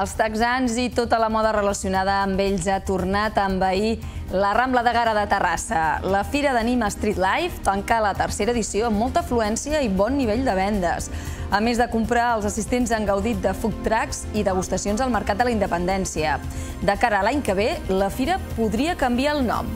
Els texans i tota la moda relacionada amb ells ha tornat a envair la Rambla de Gara de Terrassa. La Fira d'Anima Street Life tanca la tercera edició amb molta afluència i bon nivell de vendes. A més de comprar, els assistents han gaudit de food trucks i degustacions al Mercat de la Independència. De cara a l'any que ve, la fira podria canviar el nom.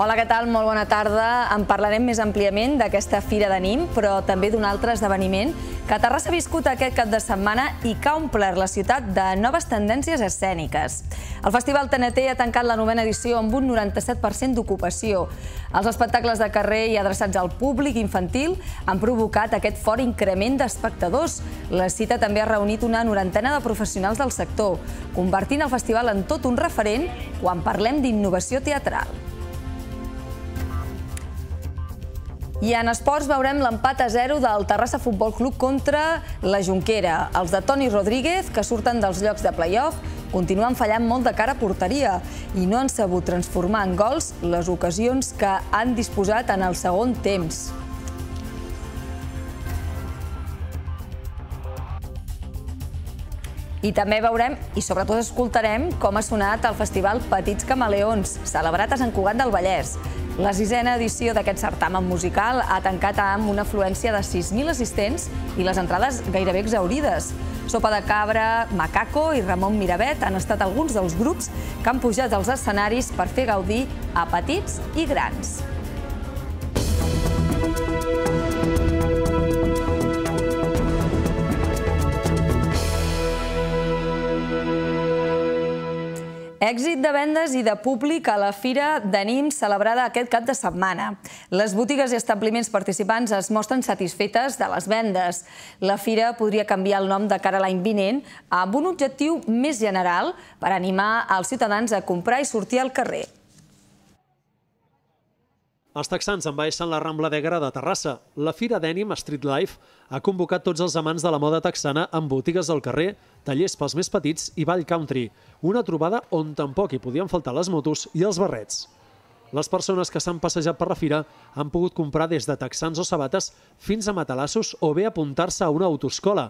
Hola, què tal? Molt bona tarda. En parlarem més àmpliament d'aquesta Fira de Nim, però també d'un altre esdeveniment que a Terrassa ha viscut aquest cap de setmana i que ha omplert la ciutat de noves tendències escèniques. El Festival TNT ha tancat la novena edició amb un 97% d'ocupació. Els espectacles de carrer i adreçats al públic infantil han provocat aquest fort increment d'espectadors. La cita també ha reunit una norantena de professionals del sector, convertint el festival en tot un referent quan parlem d'innovació teatral. I en esports veurem l'empat a 0 del Terrassa Futbol Club contra la Junquera. Els de Toni Rodríguez, que surten dels llocs de play-off, continuen fallant molt de cara a porteria i no han sabut transformar en gols les ocasions que han disposat en el segon temps. I també veurem i sobretot escoltarem com ha sonat el festival Petits Camaleons, celebrat a Sant Cugat del Vallès. La sisena edició d'aquest certamen musical ha tancat amb una afluència de 6.000 assistents i les entrades gairebé exaurides. Sopa de Cabra, Macaco i Ramon Miravet han estat alguns dels grups que han pujat als escenaris per fer gaudir a petits i grans. Èxit de vendes i de públic a la Fira de Nims celebrada aquest cap de setmana. Les botigues i establiments participants es mostren satisfetes de les vendes. La Fira podria canviar el nom de cara a l'any vinent amb un objectiu més general per animar els ciutadans a comprar i sortir al carrer. Els texans envaeixen la Rambla Negra de Terrassa. La Fira d'Ènim Life ha convocat tots els amants de la moda texana amb botigues al carrer, tallers pels més petits i ball country, una trobada on tampoc hi podien faltar les motos i els barrets. Les persones que s'han passejat per la fira han pogut comprar des de texans o sabates fins a matalassos o bé apuntar-se a una autoscola,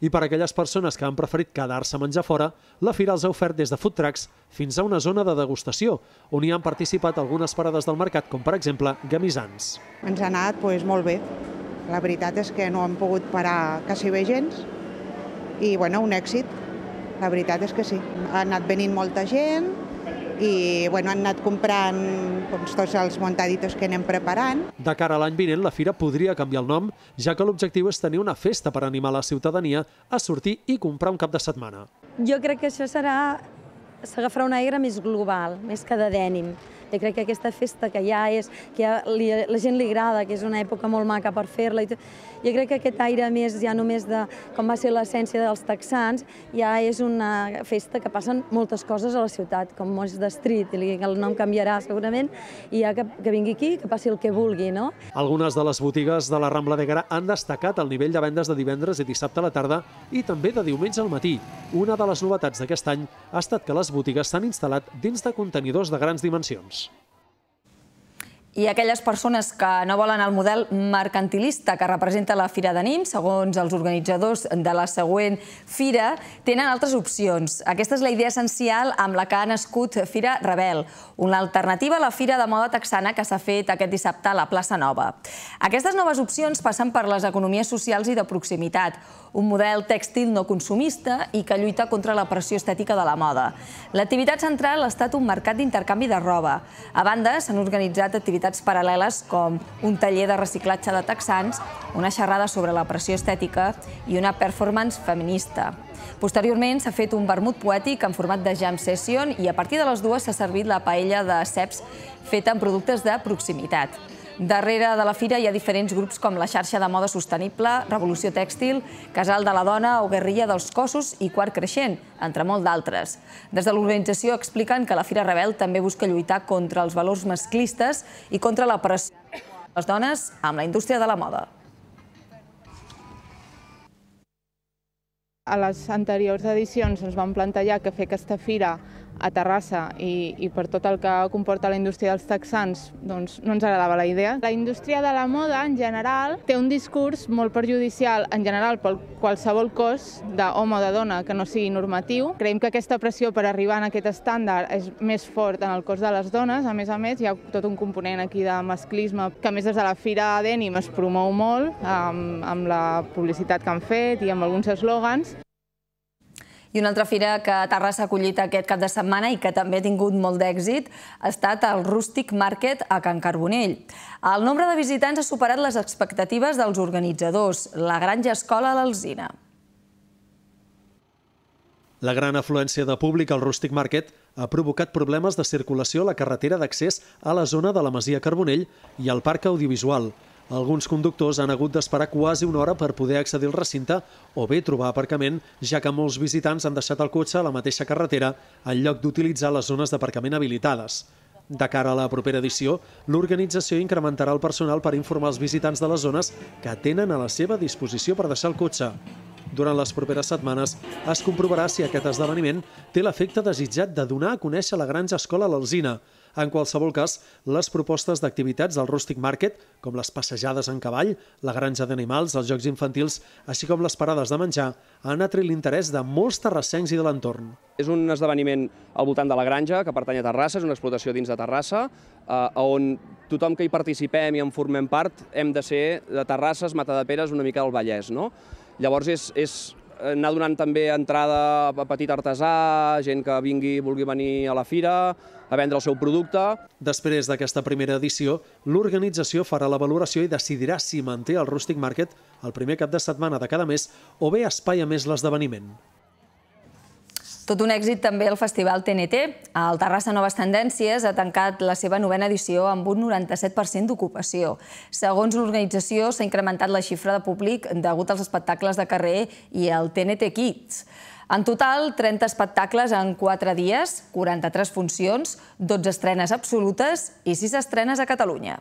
i per a aquelles persones que han preferit quedar-se a menjar fora, la fira els ha ofert des de food trucks fins a una zona de degustació, on hi han participat algunes parades del mercat, com per exemple Gamisans. Ens ha anat doncs, molt bé. La veritat és que no hem pogut parar quasi bé gens i bueno, un èxit. La veritat és que sí. Ha anat venint molta gent, i bueno, han anat comprant doncs, tots els montaditos que anem preparant. De cara a l'any vinent, la fira podria canviar el nom, ja que l'objectiu és tenir una festa per animar la ciutadania a sortir i comprar un cap de setmana. Jo crec que això serà s'agafarà un aire més global, més que de dènim. Jo crec que aquesta festa que ja és, que ja li, la gent li agrada, que és una època molt maca per fer-la, jo crec que aquest aire més ja només de com va ser l'essència dels texans, ja és una festa que passen moltes coses a la ciutat, com molts d'estrit, i el nom canviarà segurament, i ja que, que vingui aquí, que passi el que vulgui, no? Algunes de les botigues de la Rambla de Gara han destacat el nivell de vendes de divendres i dissabte a la tarda i també de diumenge al matí. Una de les novetats d'aquest any ha estat que les botigues s'han instal·lat dins de contenidors de grans dimensions. us. I aquelles persones que no volen el model mercantilista que representa la Fira de Nim, segons els organitzadors de la següent fira, tenen altres opcions. Aquesta és la idea essencial amb la que ha nascut Fira Rebel, una alternativa a la Fira de Moda Texana que s'ha fet aquest dissabte a la plaça Nova. Aquestes noves opcions passen per les economies socials i de proximitat, un model tèxtil no consumista i que lluita contra la pressió estètica de la moda. L'activitat central ha estat un mercat d'intercanvi de roba. A banda, s'han organitzat activitats activitats paral·leles com un taller de reciclatge de texans, una xerrada sobre la pressió estètica i una performance feminista. Posteriorment s'ha fet un vermut poètic en format de jam session i a partir de les dues s'ha servit la paella de ceps feta amb productes de proximitat. Darrere de la fira hi ha diferents grups com la xarxa de moda sostenible, Revolució Tèxtil, Casal de la Dona o Guerrilla dels Cossos i Quart Creixent, entre molt d'altres. Des de l'organització expliquen que la Fira Rebel també busca lluitar contra els valors masclistes i contra la pressió de les dones amb la indústria de la moda. A les anteriors edicions ens vam plantejar que fer aquesta fira a Terrassa i, i per tot el que comporta la indústria dels texans, doncs no ens agradava la idea. La indústria de la moda, en general, té un discurs molt perjudicial, en general, pel qualsevol cos d'home o de dona que no sigui normatiu. Creiem que aquesta pressió per arribar a aquest estàndard és més fort en el cos de les dones. A més a més, hi ha tot un component aquí de masclisme que, més, des de la Fira Denim es promou molt amb, amb la publicitat que han fet i amb alguns eslògans. I una altra fira que Terrassa ha acollit aquest cap de setmana i que també ha tingut molt d'èxit ha estat el Rústic Market a Can Carbonell. El nombre de visitants ha superat les expectatives dels organitzadors, la Granja Escola a l'Alzina. La gran afluència de públic al Rústic Market ha provocat problemes de circulació a la carretera d'accés a la zona de la Masia Carbonell i al Parc Audiovisual, alguns conductors han hagut d'esperar quasi una hora per poder accedir al recinte o bé trobar aparcament, ja que molts visitants han deixat el cotxe a la mateixa carretera en lloc d'utilitzar les zones d'aparcament habilitades. De cara a la propera edició, l'organització incrementarà el personal per informar els visitants de les zones que tenen a la seva disposició per deixar el cotxe. Durant les properes setmanes es comprovarà si aquest esdeveniment té l'efecte desitjat de donar a conèixer la granja escola a l'Alzina, en qualsevol cas, les propostes d'activitats del Rustic Market, com les passejades en cavall, la granja d'animals, els jocs infantils, així com les parades de menjar, han atret l'interès de molts terrassencs i de l'entorn. És un esdeveniment al voltant de la granja, que pertany a Terrassa, és una explotació dins de Terrassa, eh, on tothom que hi participem i en formem part hem de ser de Terrasses, Matadeperes, una mica del Vallès. No? Llavors és, és Eh, anar donant també entrada a petit artesà, gent que vingui vulgui venir a la fira a vendre el seu producte. Després d'aquesta primera edició, l'organització farà la valoració i decidirà si manté el Rustic Market el primer cap de setmana de cada mes o bé a més l'esdeveniment. Tot un èxit també el Festival TNT. El Terrassa Noves Tendències ha tancat la seva novena edició amb un 97% d'ocupació. Segons l'organització, s'ha incrementat la xifra de públic degut als espectacles de carrer i al TNT Kids. En total, 30 espectacles en 4 dies, 43 funcions, 12 estrenes absolutes i 6 estrenes a Catalunya.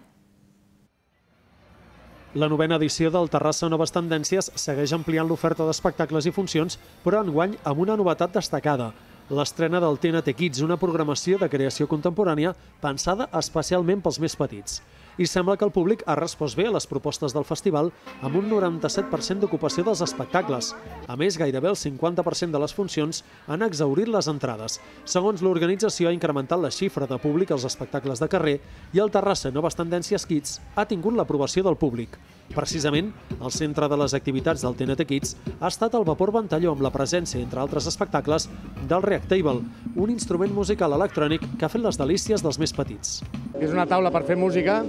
La novena edició del Terrassa Noves Tendències segueix ampliant l'oferta d'espectacles i funcions, però enguany amb una novetat destacada, l'estrena del TNT Kids, una programació de creació contemporània pensada especialment pels més petits i sembla que el públic ha respost bé a les propostes del festival amb un 97% d'ocupació dels espectacles. A més, gairebé el 50% de les funcions han exaurit les entrades. Segons l'organització, ha incrementat la xifra de públic als espectacles de carrer i el Terrassa Noves Tendències Kids ha tingut l'aprovació del públic. Precisament, el centre de les activitats del TNT Kids ha estat el vapor ventalló amb la presència, entre altres espectacles, del Reactable, un instrument musical electrònic que ha fet les delícies dels més petits. És una taula per fer música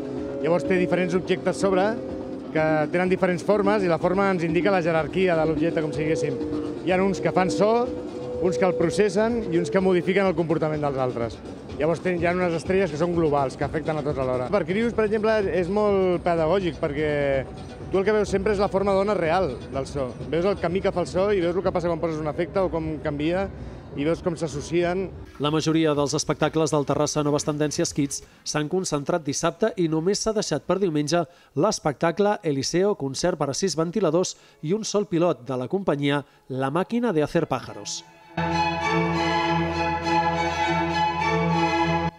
Llavors té diferents objectes sobre que tenen diferents formes i la forma ens indica la jerarquia de l'objecte, com si diguéssim. Hi ha uns que fan so, uns que el processen i uns que modifiquen el comportament dels altres. Llavors hi ha unes estrelles que són globals, que afecten a tots alhora. Per Crius, per exemple, és molt pedagògic, perquè tu el que veus sempre és la forma d'ona real del so. Veus el camí que fa el so i veus el que passa quan poses un efecte o com canvia i veus com s'associen. La majoria dels espectacles del Terrassa Noves Tendències Kids s'han concentrat dissabte i només s'ha deixat per diumenge l'espectacle Eliseo, concert per a sis ventiladors i un sol pilot de la companyia La Màquina de Hacer Pájaros. Música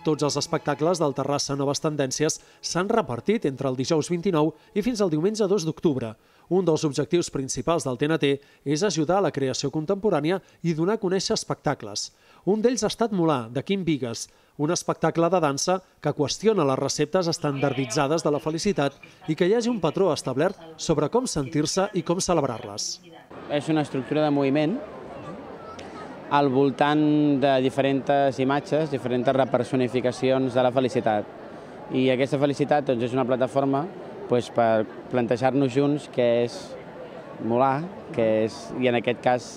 Tots els espectacles del Terrassa Noves Tendències s'han repartit entre el dijous 29 i fins al diumenge 2 d'octubre. Un dels objectius principals del TNT és ajudar a la creació contemporània i donar a conèixer espectacles. Un d'ells ha estat Molà, de Quim Vigues, un espectacle de dansa que qüestiona les receptes estandarditzades de la felicitat i que hi hagi un patró establert sobre com sentir-se i com celebrar-les. És una estructura de moviment al voltant de diferents imatges, diferents repersonificacions de la felicitat. I aquesta felicitat doncs, és una plataforma doncs, per plantejar-nos junts què és molar, que és, i en aquest cas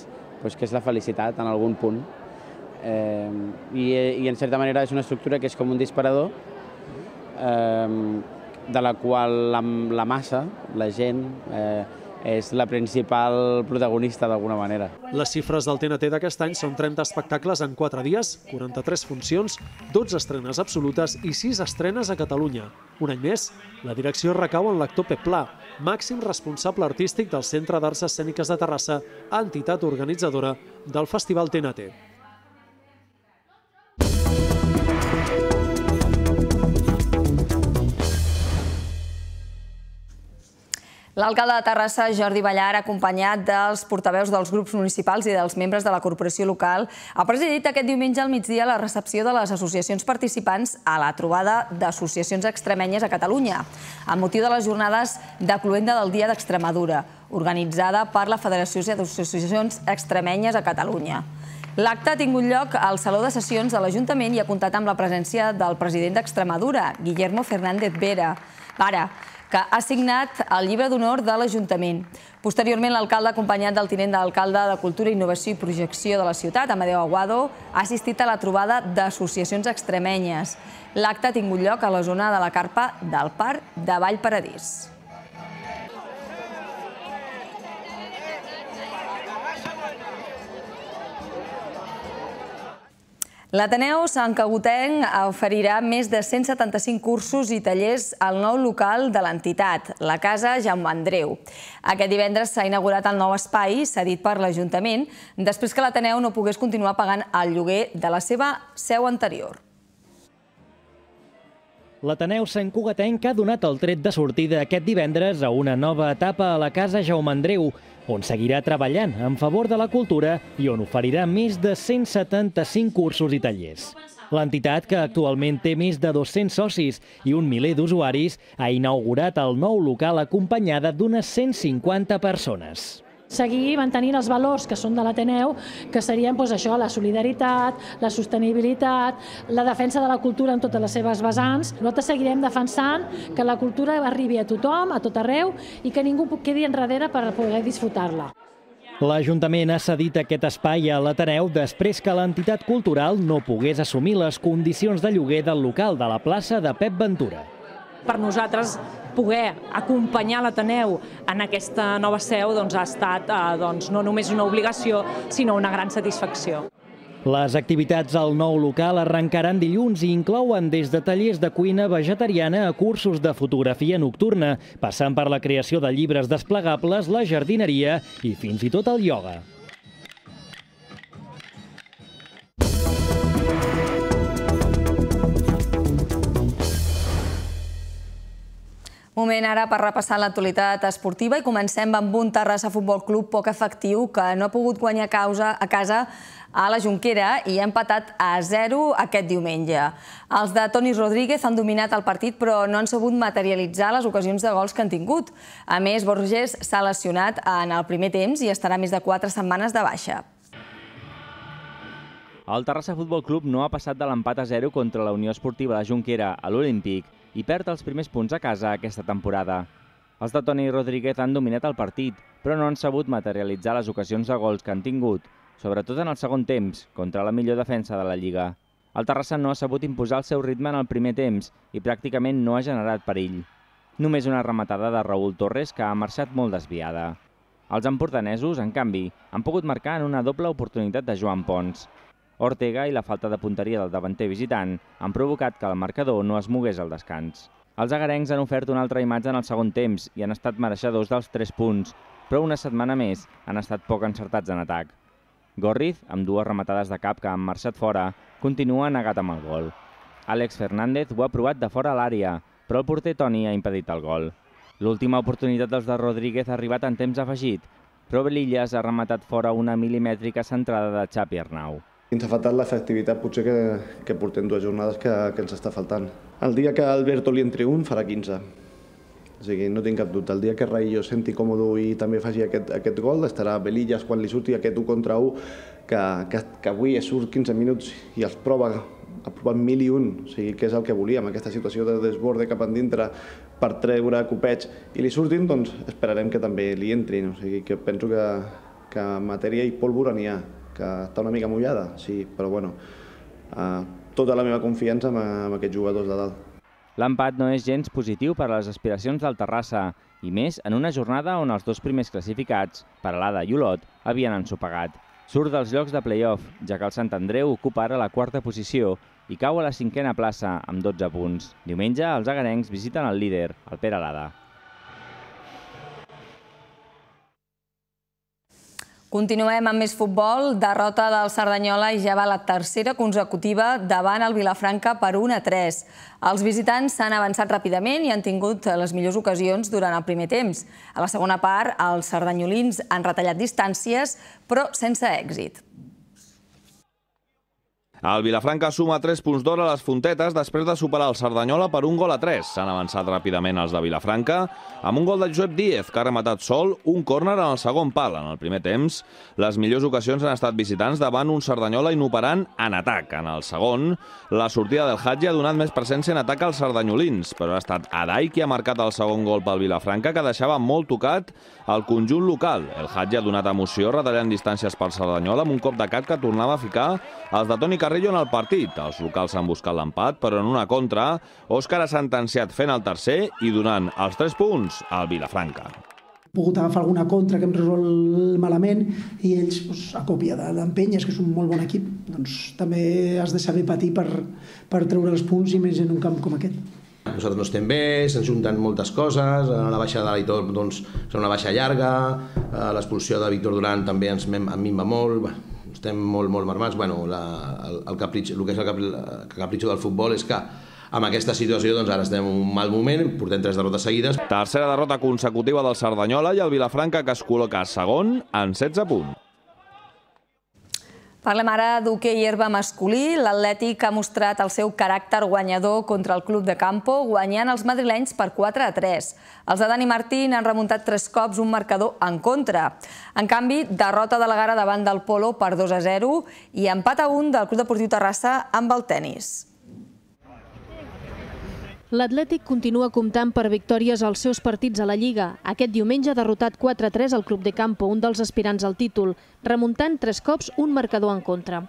doncs, que és la felicitat en algun punt. Eh, i, I en certa manera és una estructura que és com un disparador eh, de la qual la, la massa, la gent, eh, és la principal protagonista d'alguna manera. Les xifres del TNT d'aquest any són 30 espectacles en 4 dies, 43 funcions, 12 estrenes absolutes i 6 estrenes a Catalunya. Un any més, la direcció recau en l'actor Pep Pla, màxim responsable artístic del Centre d'Arts Escèniques de Terrassa, entitat organitzadora del Festival TNT. L'alcalde de Terrassa, Jordi Ballar, acompanyat dels portaveus dels grups municipals i dels membres de la corporació local, ha presidit aquest diumenge al migdia la recepció de les associacions participants a la trobada d'associacions extremenyes a Catalunya, amb motiu de les jornades de cluenda del Dia d'Extremadura, organitzada per la Federació d'Associacions Extremenyes a Catalunya. L'acte ha tingut lloc al Saló de Sessions de l'Ajuntament i ha comptat amb la presència del president d'Extremadura, Guillermo Fernández Vera. Ara, que ha signat el llibre d'honor de l'Ajuntament. Posteriorment, l'alcalde, acompanyat del tinent d'alcalde de Cultura, Innovació i Projecció de la ciutat, Amadeu Aguado, ha assistit a la trobada d'associacions extremenyes. L'acte ha tingut lloc a la zona de la carpa del Parc de Vallparadís. L'Ateneu Sant Cagutenc oferirà més de 175 cursos i tallers al nou local de l'entitat, la Casa Jaume Andreu. Aquest divendres s'ha inaugurat el nou espai, cedit per l'Ajuntament, després que l'Ateneu no pogués continuar pagant el lloguer de la seva seu anterior. L'Ateneu Sant Cugatenc ha donat el tret de sortida aquest divendres a una nova etapa a la Casa Jaume Andreu, on seguirà treballant en favor de la cultura i on oferirà més de 175 cursos i tallers. L'entitat, que actualment té més de 200 socis i un miler d'usuaris, ha inaugurat el nou local acompanyada d'unes 150 persones seguir mantenint els valors que són de l'Ateneu, que serien doncs, això, la solidaritat, la sostenibilitat, la defensa de la cultura en totes les seves vessants. Nosaltres seguirem defensant que la cultura arribi a tothom, a tot arreu, i que ningú quedi enrere per poder disfrutar-la. L'Ajuntament ha cedit aquest espai a l'Ateneu després que l'entitat cultural no pogués assumir les condicions de lloguer del local de la plaça de Pep Ventura per nosaltres poder acompanyar l'Ateneu en aquesta nova seu doncs, ha estat eh, doncs, no només una obligació, sinó una gran satisfacció. Les activitats al nou local arrencaran dilluns i inclouen des de tallers de cuina vegetariana a cursos de fotografia nocturna, passant per la creació de llibres desplegables, la jardineria i fins i tot el ioga. Moment ara per repassar l'actualitat esportiva i comencem amb un Terrassa Futbol Club poc efectiu que no ha pogut guanyar causa a casa a la Junquera i ha empatat a 0 aquest diumenge. Els de Toni Rodríguez han dominat el partit però no han sabut materialitzar les ocasions de gols que han tingut. A més, Borges s'ha lesionat en el primer temps i estarà més de 4 setmanes de baixa. El Terrassa Futbol Club no ha passat de l'empat a 0 contra la Unió Esportiva de Junquera a l'Olímpic i perd els primers punts a casa aquesta temporada. Els de Toni Rodríguez han dominat el partit, però no han sabut materialitzar les ocasions de gols que han tingut, sobretot en el segon temps, contra la millor defensa de la Lliga. El Terrassa no ha sabut imposar el seu ritme en el primer temps i pràcticament no ha generat perill. Només una rematada de Raül Torres que ha marxat molt desviada. Els empordanesos, en canvi, han pogut marcar en una doble oportunitat de Joan Pons. Ortega i la falta de punteria del davanter visitant han provocat que el marcador no es mogués al descans. Els agarencs han ofert una altra imatge en el segon temps i han estat mereixedors dels 3 punts, però una setmana més han estat poc encertats en atac. Gorriz, amb dues rematades de cap que han marxat fora, continua negat amb el gol. Àlex Fernández ho ha provat de fora a l'àrea, però el porter Toni ha impedit el gol. L'última oportunitat dels de Rodríguez ha arribat en temps afegit, però Belillas ha rematat fora una mil·limètrica centrada de Xapi Arnau. Ens ha faltat l'efectivitat potser que, que portem dues jornades que, que ens està faltant. El dia que Alberto li entri un farà 15. O sigui, no tinc cap dubte. El dia que Raillo senti còmode i també faci aquest, aquest gol, estarà Belillas quan li surti aquest 1 contra 1, que, que, que avui surt 15 minuts i els prova ha provat mil i un, o sigui, que és el que volíem, aquesta situació de desborde cap endintre per treure copets i li surtin, doncs esperarem que també li entrin, o sigui, que penso que, que matèria i pólvora n'hi ha que està una mica mullada, sí, però bueno, eh, tota la meva confiança amb, amb aquests jugadors de dalt. L'empat no és gens positiu per a les aspiracions del Terrassa, i més en una jornada on els dos primers classificats, Paralada i Olot, havien ensopegat. Surt dels llocs de play-off, ja que el Sant Andreu ocupa ara la quarta posició i cau a la cinquena plaça, amb 12 punts. Diumenge, els agarencs visiten el líder, el Peralada. Continuem amb més futbol. Derrota del Cerdanyola i ja va la tercera consecutiva davant el Vilafranca per 1 a 3. Els visitants s'han avançat ràpidament i han tingut les millors ocasions durant el primer temps. A la segona part, els cerdanyolins han retallat distàncies, però sense èxit. El Vilafranca suma 3 punts d'or a les Fontetes després de superar el Cerdanyola per un gol a 3. S'han avançat ràpidament els de Vilafranca amb un gol de Josep Díez, que ha rematat sol un córner en el segon pal. En el primer temps, les millors ocasions han estat visitants davant un Cerdanyola inoperant en atac. En el segon, la sortida del Hatge ha donat més presència en atac als sardanyolins, però ha estat Adai qui ha marcat el segon gol pel Vilafranca, que deixava molt tocat el conjunt local. El Hatge ha donat emoció retallant distàncies per Cerdanyola amb un cop de cap que tornava a ficar els de Toni Carrera Carrillo en el partit. Els locals han buscat l'empat, però en una contra, Òscar ha sentenciat fent el tercer i donant els tres punts al Vilafranca pogut agafar alguna contra que hem resolt malament i ells, doncs, a còpia d'empenyes, que és un molt bon equip, doncs també has de saber patir per, per treure els punts i més en un camp com aquest. Nosaltres no estem bé, se'ns junten moltes coses, a la baixa de l'Aitor doncs, és una baixa llarga, l'expulsió de Víctor Durant també ens va molt, bueno, estem molt, molt marmats. Bueno, la, el, el, capritx, el que és el, cap, el capritxo del futbol és que amb aquesta situació doncs ara estem en un mal moment, portem tres derrotes seguides. Tercera derrota consecutiva del Cerdanyola i el Vilafranca que es col·loca segon en 16 punts. Parlem ara d'hoquei herba masculí. L'Atlètic ha mostrat el seu caràcter guanyador contra el club de Campo, guanyant els madrilenys per 4 a 3. Els de Dani Martín han remuntat tres cops un marcador en contra. En canvi, derrota de la gara davant del Polo per 2 a 0 i empat a 1 del Club Deportiu Terrassa amb el tennis l'Atlètic continua comptant per victòries als seus partits a la Lliga. Aquest diumenge ha derrotat 4-3 al Club de Campo, un dels aspirants al títol, remuntant tres cops un marcador en contra.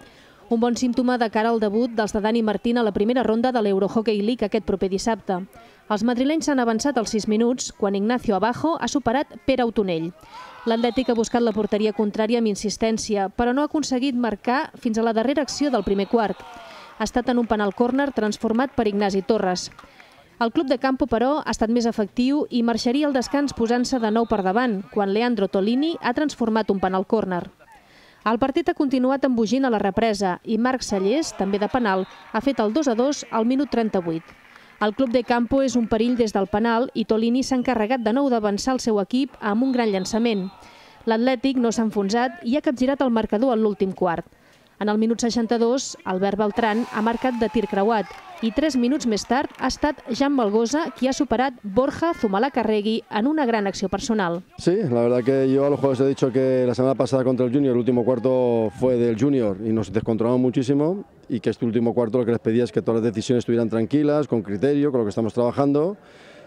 Un bon símptoma de cara al debut dels de Dani Martín a la primera ronda de l'Eurohockey League aquest proper dissabte. Els madrilenys s'han avançat als 6 minuts, quan Ignacio Abajo ha superat Pere Autonell. L'Atlètic ha buscat la porteria contrària amb insistència, però no ha aconseguit marcar fins a la darrera acció del primer quart. Ha estat en un penal córner transformat per Ignasi Torres. El club de Campo, però, ha estat més efectiu i marxaria al descans posant-se de nou per davant, quan Leandro Tolini ha transformat un penal córner. El partit ha continuat embogint a la represa i Marc Sallés, també de penal, ha fet el 2-2 al minut 38. El club de Campo és un perill des del penal i Tolini s'ha encarregat de nou d'avançar el seu equip amb un gran llançament. L'Atlètic no s'ha enfonsat i ha capgirat el marcador en l'últim quart. En el minut 62, Albert Beltran ha marcat de tir creuat i tres minuts més tard ha estat Jan Malgosa qui ha superat Borja Zumalacarregui en una gran acció personal. Sí, la verdad que yo a los juegos he dicho que la semana pasada contra el Junior, el último cuarto fue del Junior y nos descontrolamos muchísimo y que este último cuarto lo que les pedía es que todas las decisiones estuvieran tranquilas, con criterio, con lo que estamos trabajando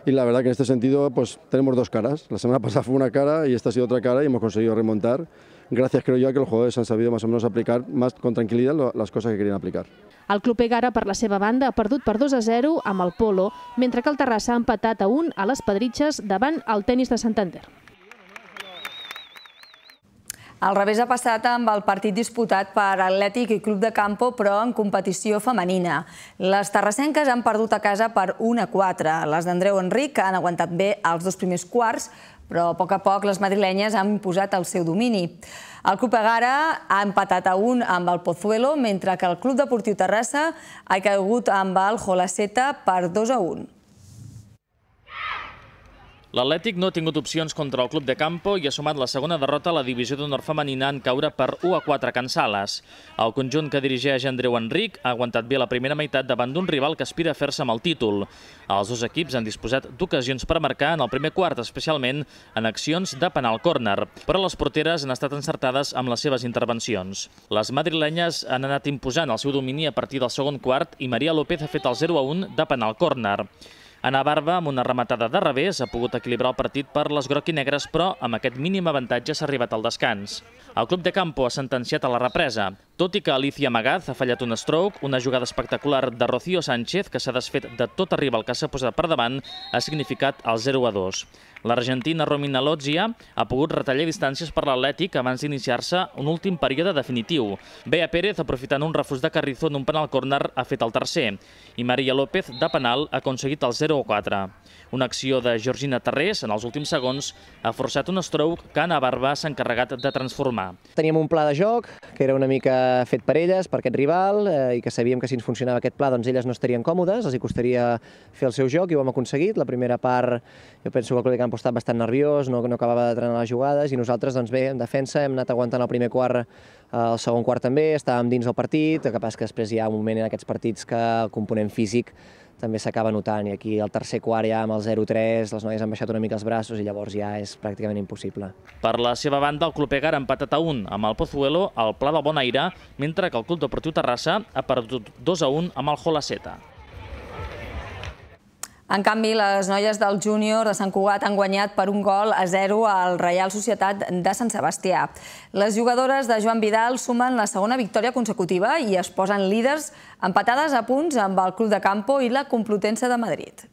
y la verdad que en este sentido pues tenemos dos caras. La semana pasada fue una cara y esta ha sido otra cara y hemos conseguido remontar. Gracias creo yo a que los jugadores han sabido más o menos aplicar más con tranquil·litat les coses que querían aplicar. El Club Egara, per la seva banda, ha perdut per 2 a 0 amb el Polo, mentre que el Terrassa ha empatat a 1 a les Pedritxes davant el tennis de Santander. Al revés ha passat amb el partit disputat per Atlètic i Club de Campo, però en competició femenina. Les terrassenques han perdut a casa per 1 a 4. Les d'Andreu Enric han aguantat bé els dos primers quarts, però a poc a poc les madrilenyes han imposat el seu domini. El Club Agara ha empatat a un amb el Pozuelo, mentre que el Club Deportiu Terrassa ha caigut amb el Jolaceta per 2 a 1. L'Atlètic no ha tingut opcions contra el club de Campo i ha sumat la segona derrota a la divisió d'honor femenina en caure per 1 a 4 cansales. El conjunt que dirigeix Andreu Enric ha aguantat bé la primera meitat davant d'un rival que aspira a fer-se amb el títol. Els dos equips han disposat d'ocasions per marcar en el primer quart, especialment en accions de penal córner, però les porteres han estat encertades amb les seves intervencions. Les madrilenyes han anat imposant el seu domini a partir del segon quart i Maria López ha fet el 0 a 1 de penal córner. Ana Barba, amb una rematada de revés, ha pogut equilibrar el partit per les groc i negres, però amb aquest mínim avantatge s'ha arribat al descans. El club de Campo ha sentenciat a la represa, tot i que Alicia Magaz ha fallat un stroke, una jugada espectacular de Rocío Sánchez, que s'ha desfet de tot arriba el que s'ha posat per davant, ha significat el 0 2. L'argentina Romina Lozia ha pogut retallar distàncies per l'Atlètic abans d'iniciar-se un últim període definitiu. Bea Pérez, aprofitant un refús de Carrizo en un penal córner, ha fet el tercer i Maria López, de penal, ha aconseguit el 0-4. Una acció de Georgina Terrés, en els últims segons, ha forçat un stroke que Anna Barba s'ha encarregat de transformar. Teníem un pla de joc que era una mica fet per elles, per aquest rival, eh, i que sabíem que si ens funcionava aquest pla doncs elles no estarien còmodes, els costaria fer el seu joc i ho hem aconseguit. La primera part jo penso que el Camp estat bastant nerviós, no, no acabava de trenar les jugades i nosaltres, doncs bé, en defensa hem anat aguantant el primer quart, eh, el segon quart també, estàvem dins del partit, el que passa que després hi ha un moment en aquests partits que el component físic també s'acaba notant i aquí el tercer quart ja amb el 0-3 les noies han baixat una mica els braços i llavors ja és pràcticament impossible. Per la seva banda, el Club Egar ha empatat a 1 amb el Pozuelo al Pla del Bonaire, mentre que el Club Deportiu Terrassa ha perdut 2 1 amb el Jolaceta. En canvi, les noies del júnior de Sant Cugat han guanyat per un gol a zero al Reial Societat de Sant Sebastià. Les jugadores de Joan Vidal sumen la segona victòria consecutiva i es posen líders empatades a punts amb el Club de Campo i la Complutense de Madrid.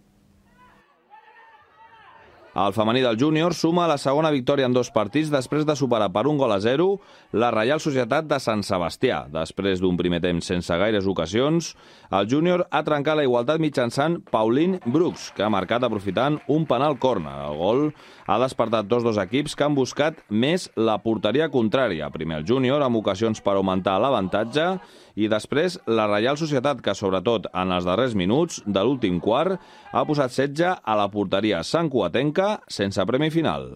El femení del júnior suma la segona victòria en dos partits després de superar per un gol a zero la Reial Societat de Sant Sebastià. Després d'un primer temps sense gaires ocasions, el júnior ha trencat la igualtat mitjançant Paulín Brooks, que ha marcat aprofitant un penal corner. El gol ha despertat dos dos equips que han buscat més la porteria contrària. Primer el júnior, amb ocasions per augmentar l'avantatge, i després la Reial Societat, que sobretot en els darrers minuts de l'últim quart ha posat setge a la porteria Sant sancoatenca sense premi final.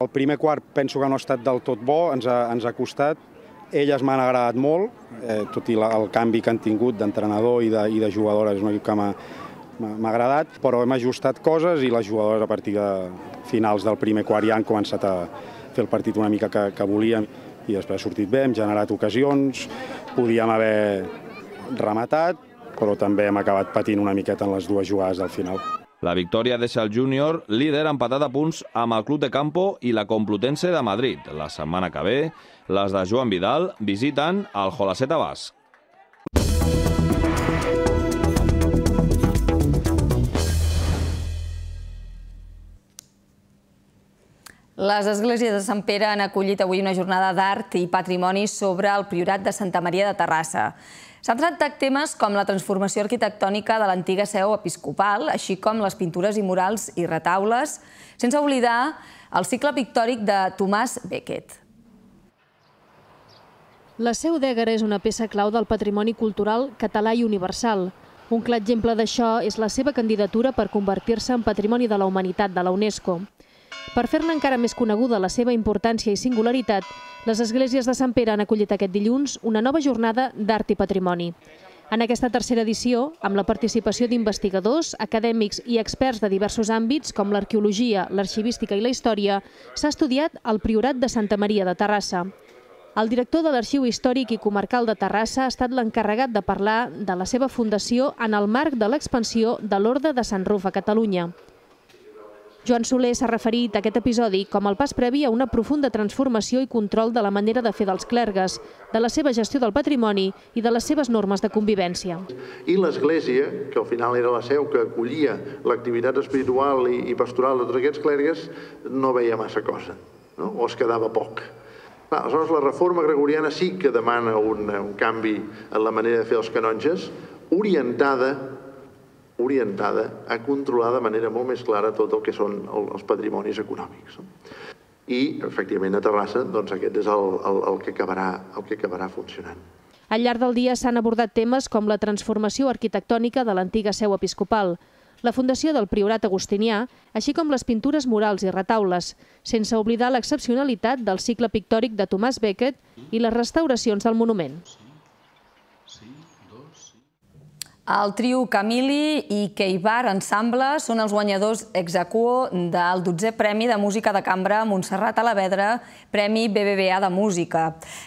El primer quart penso que no ha estat del tot bo, ens ha, ens ha costat. Elles m'han agradat molt, eh, tot i la, el canvi que han tingut d'entrenador i, de, i de jugadora, és un equip que m'ha m'ha agradat, però hem ajustat coses i les jugadores a partir de finals del primer quart ja han començat a fer el partit una mica que, que volíem i després ha sortit bé, hem generat ocasions, podíem haver rematat, però també hem acabat patint una miqueta en les dues jugades del final. La victòria deixa el júnior líder empatat a punts amb el Club de Campo i la Complutense de Madrid. La setmana que ve, les de Joan Vidal visiten el Jolaceta Basc. Les esglésies de Sant Pere han acollit avui una jornada d'art i patrimoni sobre el priorat de Santa Maria de Terrassa. S'han tractat temes com la transformació arquitectònica de l'antiga seu episcopal, així com les pintures i murals i retaules, sense oblidar el cicle pictòric de Tomàs Beckett. La seu d'Ègara és una peça clau del patrimoni cultural català i universal. Un clar exemple d'això és la seva candidatura per convertir-se en Patrimoni de la Humanitat de la UNESCO. Per fer-ne encara més coneguda la seva importància i singularitat, les esglésies de Sant Pere han acollit aquest dilluns una nova jornada d'art i patrimoni. En aquesta tercera edició, amb la participació d'investigadors, acadèmics i experts de diversos àmbits, com l'arqueologia, l'arxivística i la història, s'ha estudiat el Priorat de Santa Maria de Terrassa. El director de l'Arxiu Històric i Comarcal de Terrassa ha estat l'encarregat de parlar de la seva fundació en el marc de l'expansió de l'Orde de Sant Ruf a Catalunya. Joan Soler s'ha referit a aquest episodi com el pas previ a una profunda transformació i control de la manera de fer dels clergues, de la seva gestió del patrimoni i de les seves normes de convivència. I l'Església, que al final era la seu que acollia l'activitat espiritual i pastoral de tots aquests clergues, no veia massa cosa, no? o es quedava poc. Clar, aleshores, la reforma gregoriana sí que demana un, un canvi en la manera de fer els canonges, orientada orientada a controlar de manera molt més clara tot el que són els patrimonis econòmics. I, efectivament, a Terrassa, doncs aquest és el, el, el, que, acabarà, el que acabarà funcionant. Al llarg del dia s'han abordat temes com la transformació arquitectònica de l'antiga seu episcopal, la fundació del Priorat Agustinià, així com les pintures murals i retaules, sense oblidar l'excepcionalitat del cicle pictòric de Tomàs Beckett i les restauracions del monument. El trio Camili i Keibar Ensemble són els guanyadors ex aequo del 12è Premi de Música de Cambra Montserrat Alavedra, Premi BBVA de Música.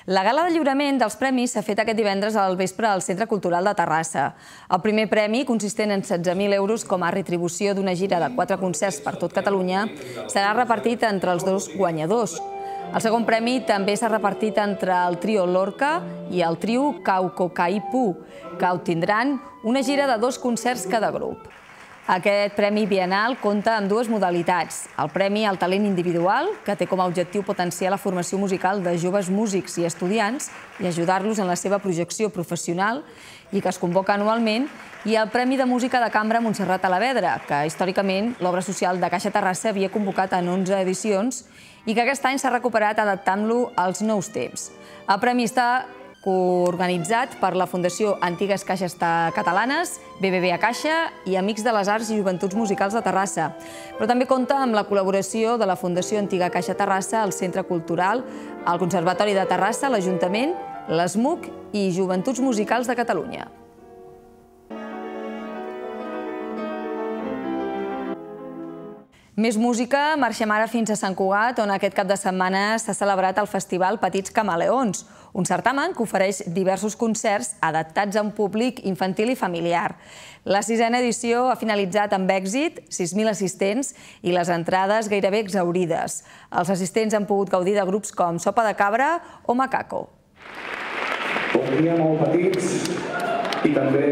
La gala de lliurament dels premis s'ha fet aquest divendres al vespre al Centre Cultural de Terrassa. El primer premi, consistent en 16.000 euros com a retribució d'una gira de quatre concerts per tot Catalunya, serà repartit entre els dos guanyadors. El segon premi també s'ha repartit entre el trio Lorca i el trio Caucocaipu, que obtindran una gira de dos concerts cada grup. Aquest Premi Bienal compta amb dues modalitats. El Premi al Talent Individual, que té com a objectiu potenciar la formació musical de joves músics i estudiants i ajudar-los en la seva projecció professional, i que es convoca anualment, i el Premi de Música de Cambra Montserrat Alavedra, que històricament l'obra social de Caixa Terrassa havia convocat en 11 edicions i que aquest any s'ha recuperat adaptant-lo als nous temps. El premi està coorganitzat per la Fundació Antigues Caixes Catalanes, BBVA Caixa i Amics de les Arts i Joventuts Musicals de Terrassa. Però també compta amb la col·laboració de la Fundació Antiga Caixa Terrassa, el Centre Cultural, el Conservatori de Terrassa, l'Ajuntament, l'ESMUC i Joventuts Musicals de Catalunya. Més música, marxem ara fins a Sant Cugat, on aquest cap de setmana s'ha celebrat el festival Petits Camaleons, un certamen que ofereix diversos concerts adaptats a un públic infantil i familiar. La sisena edició ha finalitzat amb èxit, 6.000 assistents i les entrades gairebé exaurides. Els assistents han pogut gaudir de grups com Sopa de Cabra o Macaco. Bon dia, petits, i també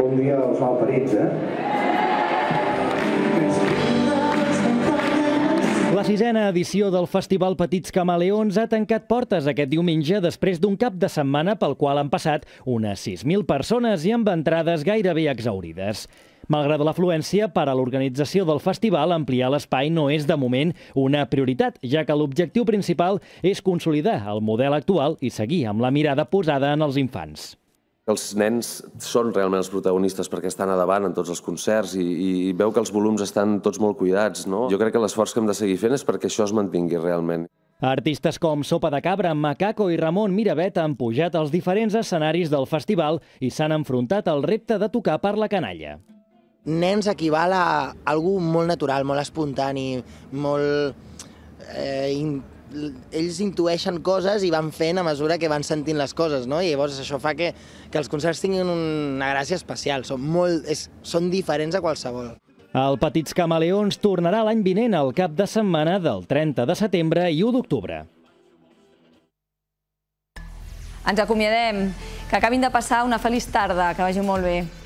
bon dia als malparits, eh? sisena edició del Festival Petits Camaleons ha tancat portes aquest diumenge després d'un cap de setmana pel qual han passat unes 6.000 persones i amb entrades gairebé exaurides. Malgrat l'afluència, per a l'organització del festival, ampliar l'espai no és de moment una prioritat, ja que l'objectiu principal és consolidar el model actual i seguir amb la mirada posada en els infants els nens són realment els protagonistes perquè estan a davant en tots els concerts i, i veu que els volums estan tots molt cuidats. No? Jo crec que l'esforç que hem de seguir fent és perquè això es mantingui realment. Artistes com Sopa de Cabra, Macaco i Ramon Miravet han pujat als diferents escenaris del festival i s'han enfrontat al repte de tocar per la canalla. Nens equival a algú molt natural, molt espontani, molt eh, ells intueixen coses i van fent a mesura que van sentint les coses, no? I llavors això fa que, que els concerts tinguin una gràcia especial, són, molt, és, són diferents a qualsevol. El Petits Camaleons tornarà l'any vinent al cap de setmana del 30 de setembre i 1 d'octubre. Ens acomiadem. Que acabin de passar una feliç tarda. Que vagi molt bé.